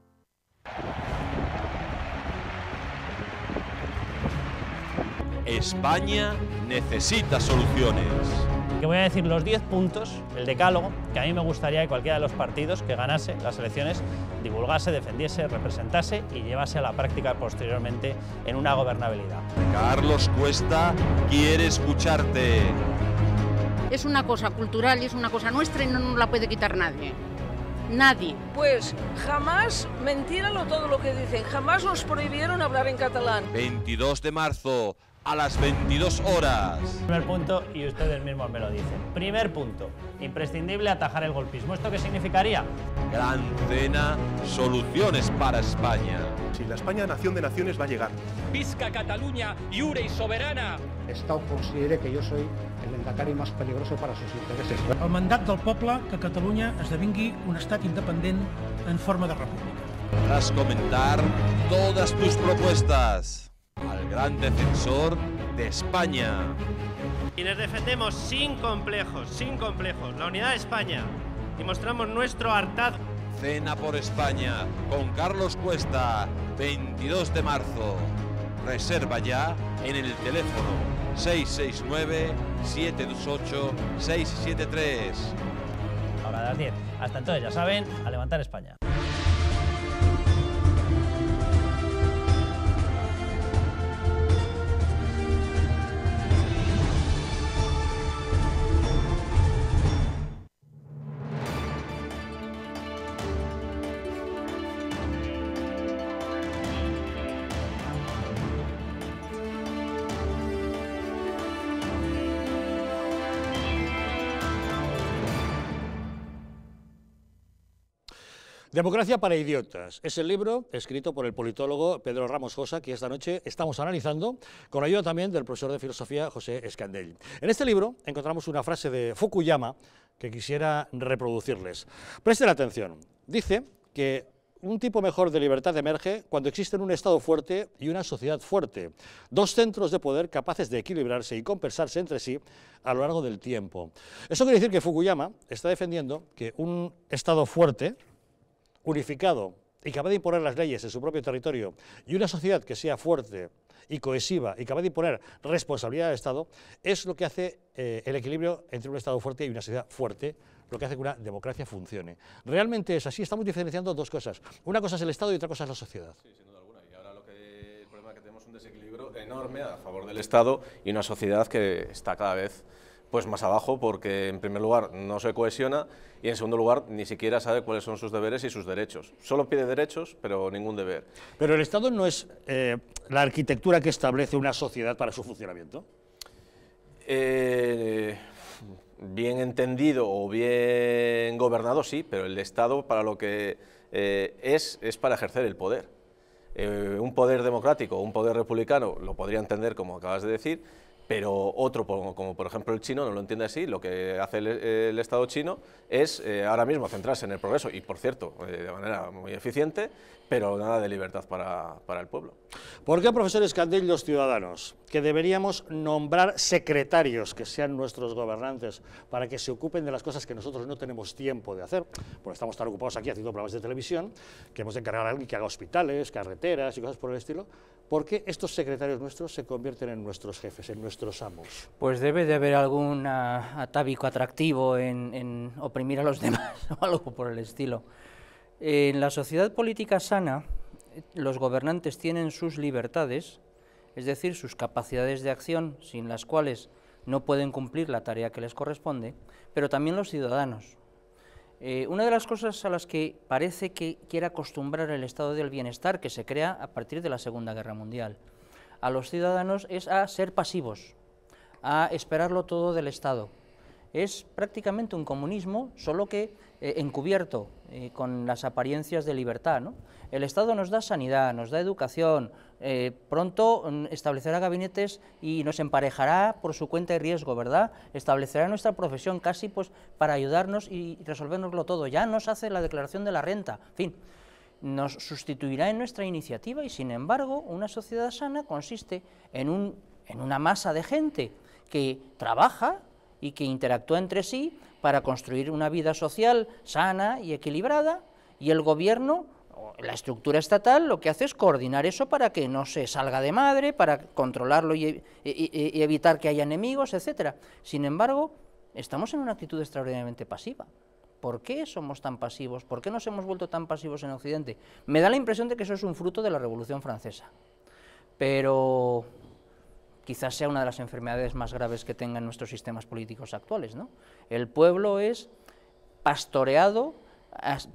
España necesita soluciones voy a decir los 10 puntos, el decálogo, que a mí me gustaría que cualquiera de los partidos que ganase las elecciones divulgase, defendiese, representase y llevase a la práctica posteriormente en una gobernabilidad. Carlos Cuesta quiere escucharte. Es una cosa cultural y es una cosa nuestra y no nos la puede quitar nadie. Nadie. Pues jamás mentíralo todo lo que dicen, jamás nos prohibieron hablar en catalán. 22 de marzo, a las 22 horas. Primer punto, y ustedes mismos me lo dicen. Primer punto, imprescindible atajar el golpismo. ¿Esto qué significaría? Gran cena, soluciones para España. Si la España nación de naciones va a llegar. Visca Cataluña, Iure y soberana. Estado considere que yo soy el endacari más peligroso para sus intereses. El mandato del pueblo, que de esdevingui un Estado independiente en forma de república. Podrás comentar todas tus propuestas al gran defensor de España. Y les defendemos sin complejos, sin complejos, la unidad de España y mostramos nuestro hartazgo. Cena por España con Carlos Cuesta, 22 de marzo. Reserva ya en el teléfono 669-728-673. Ahora a las 10. Hasta entonces, ya saben, a levantar España. Democracia para idiotas es el libro escrito por el politólogo Pedro Ramos Josa que esta noche estamos analizando con ayuda también del profesor de filosofía José Escandell. En este libro encontramos una frase de Fukuyama que quisiera reproducirles. Presten atención. Dice que un tipo mejor de libertad emerge cuando existen un Estado fuerte y una sociedad fuerte, dos centros de poder capaces de equilibrarse y compensarse entre sí a lo largo del tiempo. Eso quiere decir que Fukuyama está defendiendo que un Estado fuerte, unificado y capaz de imponer las leyes en su propio territorio, y una sociedad que sea fuerte y cohesiva y capaz de imponer responsabilidad al Estado, es lo que hace eh, el equilibrio entre un Estado fuerte y una sociedad fuerte, lo que hace que una democracia funcione. Realmente es así, estamos diferenciando dos cosas. Una cosa es el Estado y otra cosa es la sociedad. Sí, sin duda alguna. Y ahora lo que, el problema es que tenemos un desequilibrio enorme a favor del Estado y una sociedad que está cada vez pues más abajo porque en primer lugar no se cohesiona y en segundo lugar ni siquiera sabe cuáles son sus deberes y sus derechos. Solo pide derechos, pero ningún deber. Pero el Estado no es eh, la arquitectura que establece una sociedad para su funcionamiento. Eh, bien entendido o bien gobernado, sí, pero el Estado para lo que eh, es es para ejercer el poder. un poder democrático, un poder republicano, lo podría entender como acabas de decir, pero otro, como por ejemplo el chino, no lo entiende así, lo que hace el, Estado chino es eh, ahora mismo centrarse en el progreso, y por cierto, eh, de manera muy eficiente, pero nada de libertad para, para el pueblo. ¿Por qué, profesor Escandil, los ciudadanos, que deberíamos nombrar secretarios que sean nuestros gobernantes para que se ocupen de las cosas que nosotros no tenemos tiempo de hacer? Porque estamos tan ocupados aquí haciendo programas de televisión, que hemos de encargar a alguien que haga hospitales, carreteras y cosas por el estilo, ¿Por qué estos secretarios nuestros se convierten en nuestros jefes, en nuestros amos. Pues debe de haber algún ah, atávico atractivo en, en oprimir a los <laughs> demás o algo por el estilo. En la sociedad política sana, los gobernantes tienen sus libertades, es decir, sus capacidades de acción, sin las cuales no pueden cumplir la tarea que les corresponde, pero también los ciudadanos. Eh, una de las cosas a las que parece que quiere acostumbrar el estado del bienestar que se crea a partir de la Segunda Guerra Mundial a los ciudadanos es a ser pasivos, a esperarlo todo del Estado. Es prácticamente un comunismo, solo que eh, encubierto, eh, con las apariencias de libertad. El Estado nos da sanidad, nos da educación, eh, pronto mm, establecerá gabinetes y nos emparejará por su cuenta de riesgo, ¿verdad? Establecerá nuestra profesión casi pues, para ayudarnos y resolvernoslo todo. Ya nos hace la declaración de la renta, fin nos sustituirá en nuestra iniciativa y sin embargo una sociedad sana consiste en, en una masa de gente que trabaja y que interactúa entre sí para construir una vida social sana y equilibrada y el gobierno la estructura estatal lo que hace es coordinar eso para que no se salga de madre, para controlarlo y, evitar que haya enemigos, etc. Sin embargo, estamos en una actitud extraordinariamente pasiva. ¿Por qué somos tan pasivos? ¿Por qué nos hemos vuelto tan pasivos en Occidente? Me da la impresión de que eso es un fruto de la Revolución Francesa. Pero quizás sea una de las enfermedades más graves que tengan nuestros sistemas políticos actuales. El pueblo es pastoreado,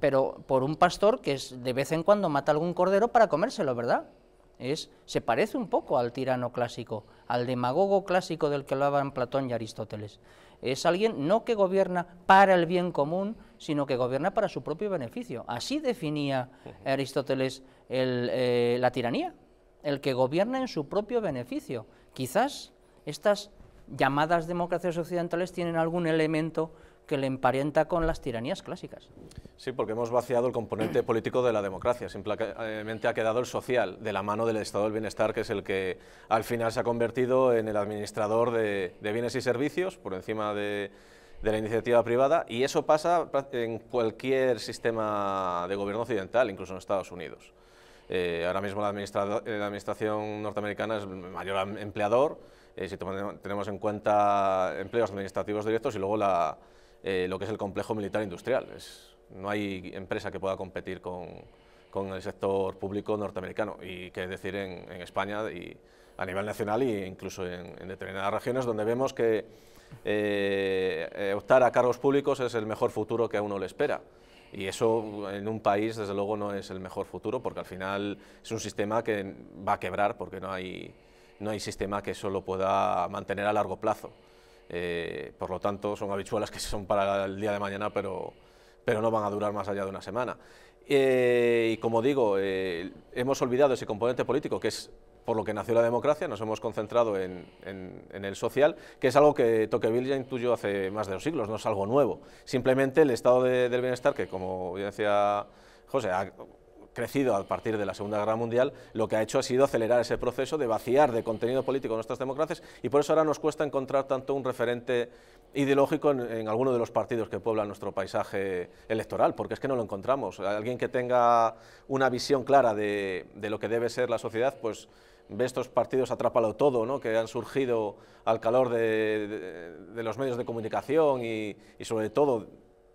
pero por un pastor que es, de vez en cuando mata algún cordero para comérselo, ¿verdad? Es, se parece un poco al tirano clásico, al demagogo clásico del que hablaban Platón y Aristóteles. Es alguien no que gobierna para el bien común, sino que gobierna para su propio beneficio. Así definía Aristóteles eh, la tiranía, el que gobierna en su propio beneficio. Quizás estas llamadas democracias occidentales tienen algún elemento que le emparenta con las tiranías clásicas. Sí, porque hemos vaciado el componente <clears throat> político de la democracia, simplemente ha quedado el social, de la mano del Estado del Bienestar, que es el que al final se ha convertido en el administrador de, bienes y servicios, por encima de, de la iniciativa privada, y eso pasa en cualquier sistema de gobierno occidental, incluso en Estados Unidos. Eh, ahora mismo eh, la, administración norteamericana es el mayor em-, empleador, eh, si tenemos en cuenta empleos administrativos directos y luego lo que es el complejo militar industrial. no hay empresa que pueda competir con, el sector público norteamericano y qué decir en, España y a nivel nacional e incluso en, en determinadas regiones donde vemos que optar a cargos públicos es el mejor futuro que a uno le espera. Y eso en un país, desde luego, no es el mejor futuro, porque al final es un sistema que va a quebrar, porque no hay, no hay sistema que eso lo pueda mantener a largo plazo. Eh, por lo tanto, son habichuelas que son para el día de mañana, pero, pero no van a durar más allá de una semana. Eh, y como digo, eh, hemos olvidado ese componente político, que es por lo que nació la democracia, nos hemos concentrado en, el social, que es algo que Tocqueville ya intuyó hace más de dos siglos, no es algo nuevo. Simplemente el estado del bienestar, que como bien decía José, ha, crecido a partir de la Segunda Guerra Mundial, lo que ha hecho ha sido acelerar ese proceso de vaciar de contenido político nuestras democracias y por eso ahora nos cuesta encontrar tanto un referente ideológico en, alguno de los partidos que pueblan nuestro paisaje electoral, porque es que no lo encontramos. Alguien que tenga una visión clara de, de lo que debe ser la sociedad, pues ve estos partidos atrápalo todo, ¿no? que han surgido al calor de, los medios de comunicación y, sobre todo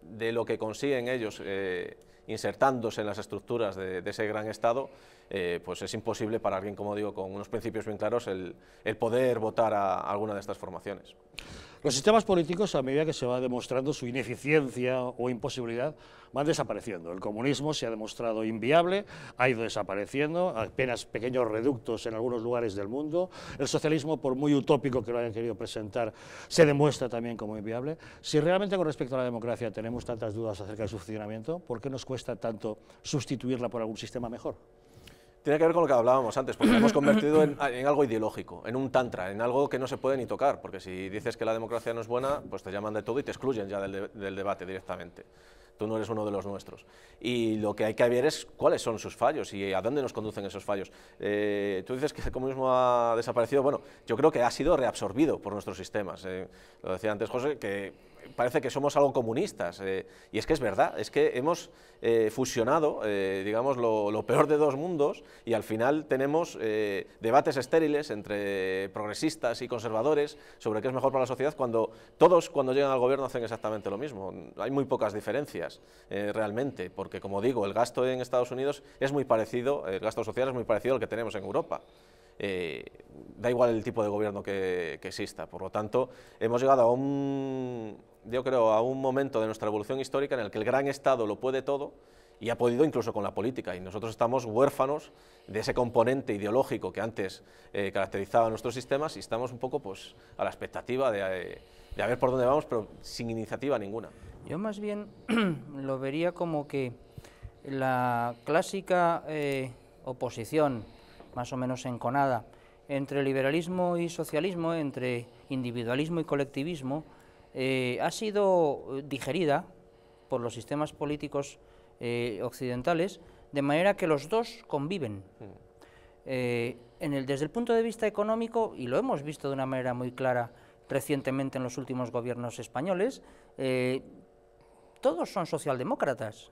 de lo que consiguen ellos eh, insertándose en las estructuras de, ese gran Estado, eh, pues es imposible para alguien, como digo, con unos principios bien claros el poder votar a alguna de estas formaciones. Los sistemas políticos, a medida que se va demostrando su ineficiencia o imposibilidad, van desapareciendo. El comunismo se ha demostrado inviable, ha ido desapareciendo, apenas pequeños reductos en algunos lugares del mundo. El socialismo, por muy utópico que lo hayan querido presentar, se demuestra también como inviable. Si realmente con respecto a la democracia tenemos tantas dudas acerca de su funcionamiento, ¿por qué nos cuesta tanto sustituirla por algún sistema mejor? tiene que ver con lo que hablábamos antes, porque lo hemos convertido <laughs> en, algo ideológico, en un tantra, en algo que no se puede ni tocar, porque si dices que la democracia no es buena, pues te llaman de todo y te excluyen ya del, debate directamente. Tú no eres uno de los nuestros. Y lo que hay que ver es cuáles son sus fallos y a dónde nos conducen esos fallos. Eh, tú dices que el comunismo ha desaparecido. Bueno, yo creo que ha sido reabsorbido por nuestros sistemas. Eh. lo decía antes José, que parece que somos algo comunistas, eh, y es que es verdad, es que hemos eh, fusionado, eh, digamos, lo, lo, peor de dos mundos, y al final tenemos debates estériles entre progresistas y conservadores sobre qué es mejor para la sociedad, cuando todos cuando llegan al gobierno hacen exactamente lo mismo, hay muy pocas diferencias realmente, porque como digo, el gasto en Estados Unidos es muy parecido, el gasto social es muy parecido al que tenemos en Europa. Eh, da igual el tipo de gobierno que, exista. Por lo tanto, hemos llegado a un, yo creo, a un momento de nuestra evolución histórica en el que el gran Estado lo puede todo y ha podido incluso con la política. Y nosotros estamos huérfanos de ese componente ideológico que antes eh, caracterizaba nuestros sistemas y estamos un poco pues, a la expectativa de, eh, ver por dónde vamos, pero sin iniciativa ninguna. Yo más bien <clears throat> lo vería como que la clásica oposición más o menos enconada entre liberalismo y socialismo, entre individualismo y colectivismo, eh, ha sido eh, digerida por los sistemas políticos eh, occidentales, de manera que los dos conviven. desde el punto de vista económico, y lo hemos visto de una manera muy clara recientemente en los últimos gobiernos españoles, todos son socialdemócratas.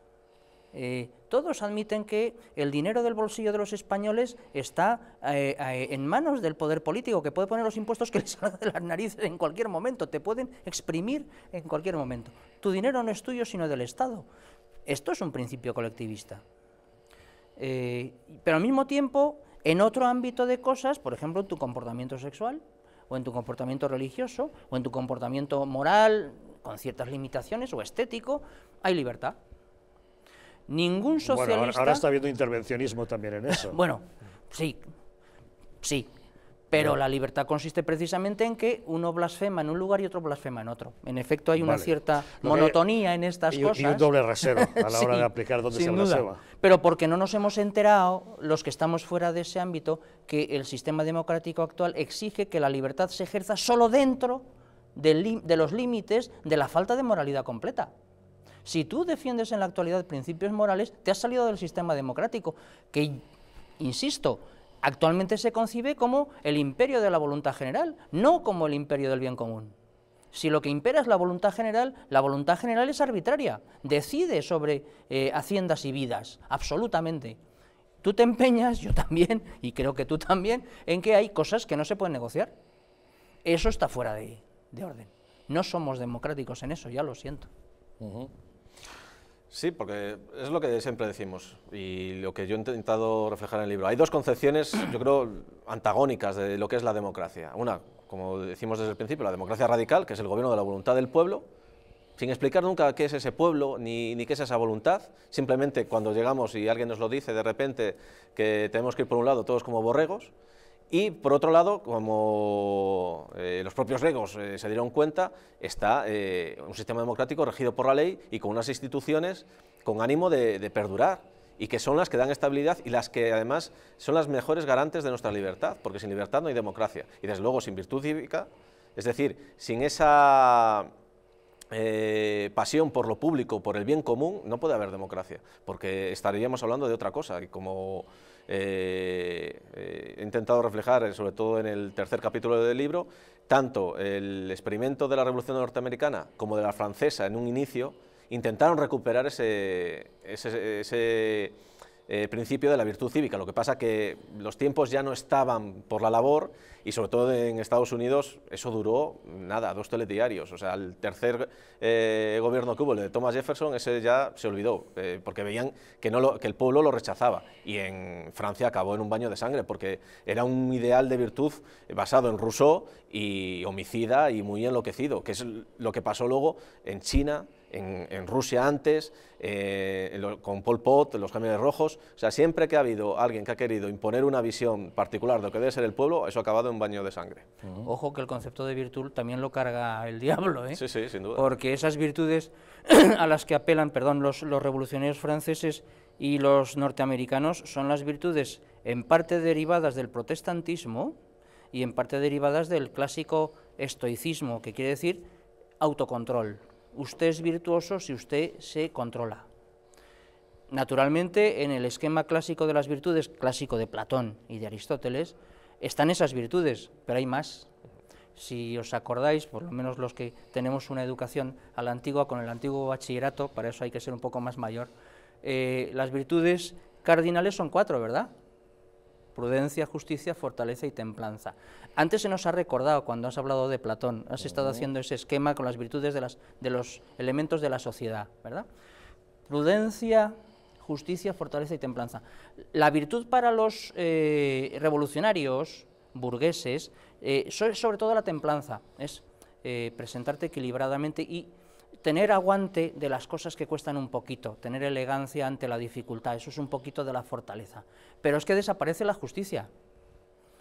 Eh, todos admiten que el dinero del bolsillo de los españoles está eh, eh, en manos del poder político, que puede poner los impuestos que <laughs> les salga de las narices en cualquier momento, te pueden exprimir en cualquier momento. Tu dinero no es tuyo, sino del Estado. Esto es un principio colectivista. pero al mismo tiempo, en otro ámbito de cosas, por ejemplo, en tu comportamiento sexual, o en tu comportamiento religioso, o en tu comportamiento moral, con ciertas limitaciones, o estético, hay libertad ningún socialista... Bueno, ahora, está habiendo intervencionismo también en eso. bueno, sí, sí, pero la libertad consiste precisamente en que uno blasfema en un lugar y otro blasfema en otro. En efecto, hay una cierta monotonía en estas cosas. Y un doble rasero a la <laughs> hora de aplicar donde se blasfema. Pero porque no nos hemos enterado, los que estamos fuera de ese ámbito, que el sistema democrático actual exige que la libertad se ejerza solo dentro de los límites de la falta de moralidad completa. Si tú defiendes en la actualidad principios morales, te has salido del sistema democrático, que, insisto, actualmente se concibe como el imperio de la voluntad general, no como el imperio del bien común. Si lo que impera es la voluntad general, la voluntad general es arbitraria, decide sobre eh, haciendas y vidas, absolutamente. Tú te empeñas, yo también, <laughs> y creo que tú también, en que hay cosas que no se pueden negociar. Eso está fuera de, de orden. No somos democráticos en eso, ya lo siento. Sí, porque es lo que siempre decimos y lo que yo he intentado reflejar en el libro. Hay dos concepciones, yo creo, antagónicas de lo que es la democracia. Una, como decimos desde el principio, la democracia radical, que es el gobierno de la voluntad del pueblo, sin explicar nunca qué es ese pueblo ni, qué es esa voluntad, simplemente cuando llegamos y alguien nos lo dice de repente que tenemos que ir por un lado todos como borregos, y por otro lado, como eh, los propios legos eh, se dieron cuenta, está eh, un sistema democrático regido por la ley y con unas instituciones con ánimo de, de, perdurar y que son las que dan estabilidad y las que además son las mejores garantes de nuestra libertad, porque sin libertad no hay democracia. Y desde luego sin virtud cívica, es decir, sin esa pasión por lo público, por el bien común, no puede haber democracia, porque estaríamos hablando de otra cosa, y como eh, eh, he intentado reflejar, eh, sobre todo en el tercer capítulo del libro, tanto el experimento de la Revolución Norteamericana como de la francesa en un inicio, intentaron recuperar ese, ese eh, principio de la virtud cívica. Lo que pasa que los tiempos ya no estaban por la labor y sobre todo en Estados Unidos eso duró nada, dos telediarios. O sea, el tercer eh, gobierno que el de Thomas Jefferson, ese ya se olvidó eh, porque veían que, no que el pueblo lo rechazaba y en Francia acabó en un baño de sangre porque era un ideal de virtud basado en Rousseau y homicida y muy enloquecido, que es lo que pasó luego en China, en, Rusia antes, eh, con Pol Pot, los camiones Rojos. O sea, siempre que ha habido alguien que ha querido imponer una visión particular de lo que debe ser el pueblo, eso ha acabado en baño de sangre. Ojo que el concepto de virtud también lo carga el <laughs> diablo, ¿eh? Sí, sí, sin duda. Porque esas virtudes <clears throat> a las que apelan perdón, los revolucionarios franceses y los norteamericanos son las virtudes en parte derivadas del protestantismo y en parte derivadas del clásico estoicismo, que quiere decir autocontrol. Usted es virtuoso si usted se controla. Naturalmente, en el esquema clásico de las virtudes, clásico de Platón y de Aristóteles, están esas virtudes, pero hay más. Si os acordáis, por lo menos los que tenemos una educación a la antigua, con el antiguo bachillerato, para eso hay que ser un poco más mayor, eh, las virtudes cardinales son cuatro, ¿verdad? prudencia, justicia, fortaleza y templanza. Antes se nos ha recordado cuando has hablado de Platón, has estado haciendo ese esquema con las virtudes de, los elementos de la sociedad, ¿verdad? Prudencia, justicia, fortaleza y templanza. La virtud para los eh, revolucionarios burgueses es eh, sobre todo la templanza, es eh, presentarte equilibradamente y tener aguante de las cosas que cuestan un poquito, tener elegancia ante la dificultad, eso es un poquito de la fortaleza. Pero es que desaparece la justicia.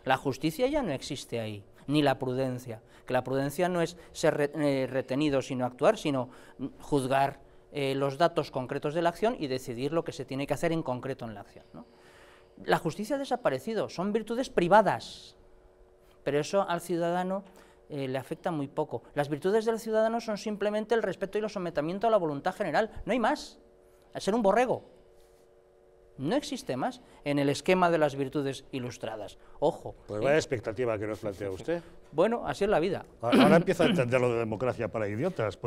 La justicia ya no existe ahí, ni la prudencia. Que la prudencia no es ser eh, retenido, sino actuar, sino juzgar eh, los datos concretos de la acción y decidir lo que se tiene que hacer en concreto en la acción. La justicia ha desaparecido, son virtudes privadas, pero eso al ciudadano eh, le afecta muy poco. Las virtudes del ciudadano son simplemente el respeto y el sometimiento a la voluntad general, no hay más. Al ser un borrego, no existe más en el esquema de las virtudes ilustradas. Ojo. Pues vaya expectativa que nos plantea usted. Bueno, así es la vida. Ahora empieza a entender lo de democracia para idiotas.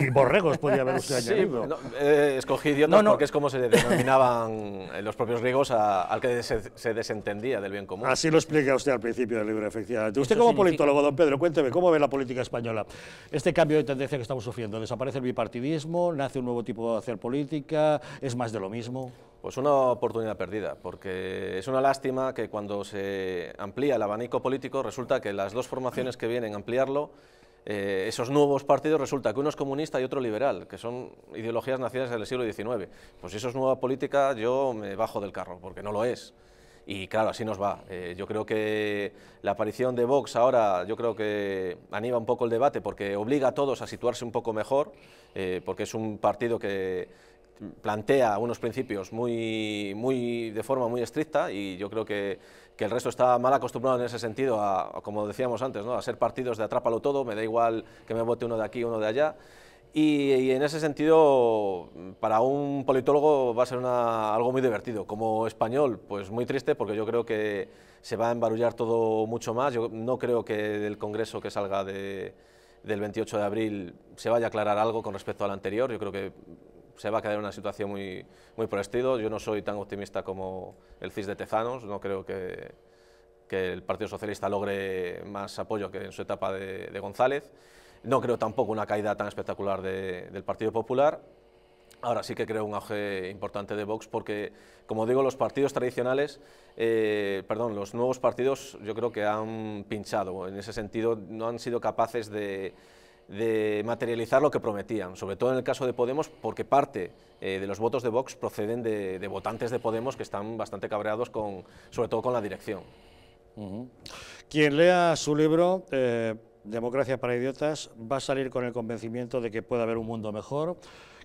y borregos podía haber usted añadido. Eh, escogí idiotas no, porque es como se denominaban los propios griegos al que se, desentendía del bien común. Así lo explica usted al principio del libro, efectivamente. Usted como politólogo, don Pedro, cuénteme, ¿cómo ve la política española? Este cambio de tendencia que estamos sufriendo, desaparece el bipartidismo, nace un nuevo tipo de hacer política, es más de lo mismo. Pues una oportunidad perdida, porque es una lástima que cuando se amplía el abanico político resulta que las dos formaciones que vienen a ampliarlo, eh, esos nuevos partidos resulta que uno es comunista y otro liberal, que son ideologías nacidas del siglo XIX. Pues si eso es nueva política, yo me bajo del carro, porque no lo es. Y claro, así nos va. Eh, yo creo que la aparición de Vox ahora, yo creo que anima un poco el debate porque obliga a todos a situarse un poco mejor, eh, porque es un partido que plantea unos principios muy, muy, de forma muy estricta y yo creo que, el resto está mal acostumbrado en ese sentido a, como decíamos antes, ¿no? a ser partidos de atrápalo todo, me da igual que me vote uno de aquí, uno de allá. Y, en ese sentido, para un politólogo va a ser algo muy divertido. Como español, pues muy triste, porque yo creo que se va a embarullar todo mucho más. Yo no creo que del Congreso que salga del 28 de abril se vaya a aclarar algo con respecto al anterior. Yo creo que se va a quedar en una situación muy, muy Yo no soy tan optimista como el CIS de Tezanos, no creo que, que el Partido Socialista logre más apoyo que en su etapa de, González. No creo tampoco una caída tan espectacular de, del Partido Popular. Ahora sí que creo un auge importante de Vox porque, como digo, los partidos tradicionales, eh, perdón, los nuevos partidos yo creo que han pinchado. En ese sentido no han sido capaces de de materializar lo que prometían, sobre todo en el caso de Podemos, porque parte eh, de los votos de Vox proceden de, votantes de Podemos que están bastante cabreados, con, sobre todo con la dirección. Quien lea su libro, eh, Democracia para Idiotas, va a salir con el convencimiento de que puede haber un mundo mejor,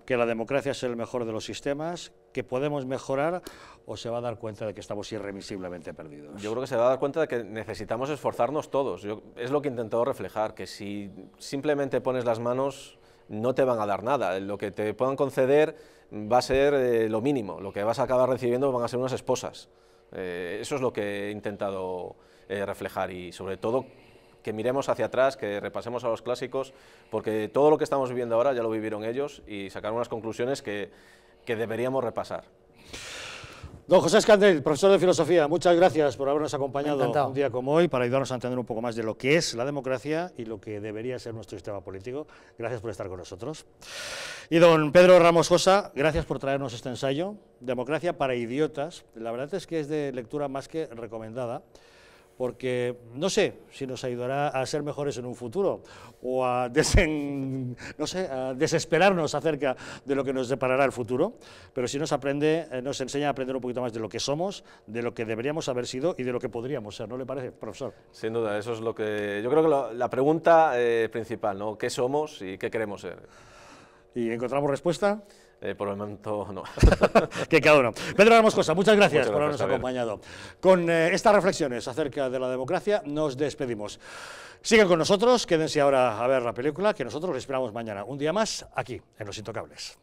que la democracia es el mejor de los sistemas, que podemos mejorar o se va a dar cuenta de que estamos irremisiblemente perdidos? Yo creo que se va a dar cuenta de que necesitamos esforzarnos todos. Yo, es lo que he intentado reflejar, que si simplemente pones las manos no te van a dar nada. Lo que te puedan conceder va a ser eh, lo mínimo. Lo que vas a acabar recibiendo van a ser unas esposas. Eh, eso es lo que he intentado eh, reflejar y sobre todo que miremos hacia atrás, que repasemos a los clásicos, porque todo lo que estamos viviendo ahora ya lo vivieron ellos y sacaron unas conclusiones que, deberíamos repasar. Don José Escandel, profesor de filosofía, muchas gracias por habernos acompañado un día como hoy para ayudarnos a entender un poco más de lo que es la democracia y lo que debería ser nuestro sistema político. Gracias por estar con nosotros. Y don Pedro Ramos Josa, gracias por traernos este ensayo, Democracia para idiotas. La verdad es que es de lectura más que recomendada porque no sé si nos ayudará a ser mejores en un futuro o a, <laughs> no desesperarnos acerca de lo que nos deparará el futuro, pero si nos aprende, eh, nos enseña a aprender un poquito más de lo que somos, de lo que deberíamos haber sido y de lo que podríamos ser, ¿no le parece, profesor? Sin duda, eso es lo que... Yo creo que la pregunta eh, principal, ¿no? ¿Qué somos y qué queremos ser? ¿Y encontramos respuesta? Eh, por el momento no. <laughs> que cada uno. Pedro cosas. muchas gracias, por habernos acompañado. Con eh, estas reflexiones acerca de la democracia nos despedimos. Sigan con nosotros, quédense ahora a ver la película que nosotros les esperamos mañana, un día más, aquí, en Los Intocables.